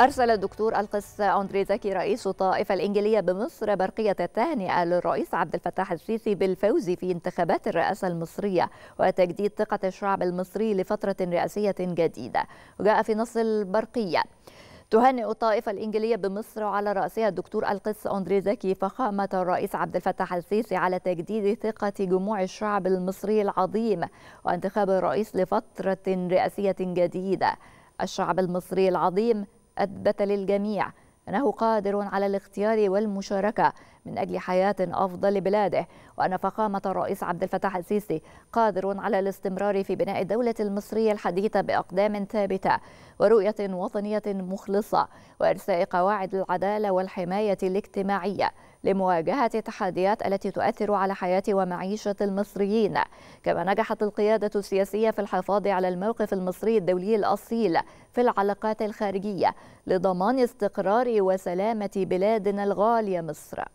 أرسل الدكتور القس أندري زكي رئيس الطائفة الإنجيلية بمصر برقية التهنئة للرئيس عبد الفتاح السيسي بالفوز في انتخابات الرئاسة المصرية وتجديد ثقة الشعب المصري لفترة رئاسية جديدة وجاء في نص البرقية تهنئ الطائفة الإنجيلية بمصر على رأسها الدكتور القس أندري زكي فخامة الرئيس عبد الفتاح السيسي على تجديد ثقة جموع الشعب المصري العظيم وانتخاب الرئيس لفترة رئاسية جديدة الشعب المصري العظيم أثبت للجميع أنه قادر على الاختيار والمشاركة من أجل حياة أفضل لبلاده وأن فخامة الرئيس عبد الفتاح السيسي قادر على الاستمرار في بناء الدولة المصرية الحديثة بأقدام ثابتة ورؤية وطنية مخلصة وإرساء قواعد العدالة والحماية الاجتماعية لمواجهة التحديات التي تؤثر على حياة ومعيشة المصريين كما نجحت القيادة السياسية في الحفاظ على الموقف المصري الدولي الأصيل في العلاقات الخارجية لضمان استقرار وسلامة بلادنا الغالية مصر